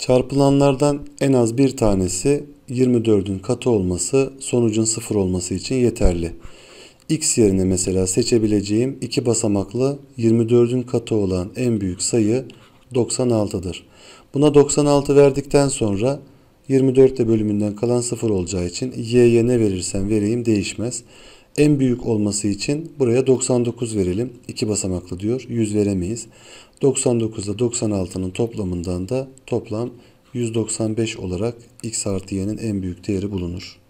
Çarpılanlardan en az bir tanesi 24'ün katı olması sonucun sıfır olması için yeterli. X yerine mesela seçebileceğim iki basamaklı 24'ün katı olan en büyük sayı 96'dır. Buna 96 verdikten sonra 24 de bölümünden kalan sıfır olacağı için y'ye ne verirsem vereyim değişmez. En büyük olması için buraya 99 verelim. 2 basamaklı diyor. 100 veremeyiz. 99 ile 96'nın toplamından da toplam 195 olarak x artı y'nin en büyük değeri bulunur.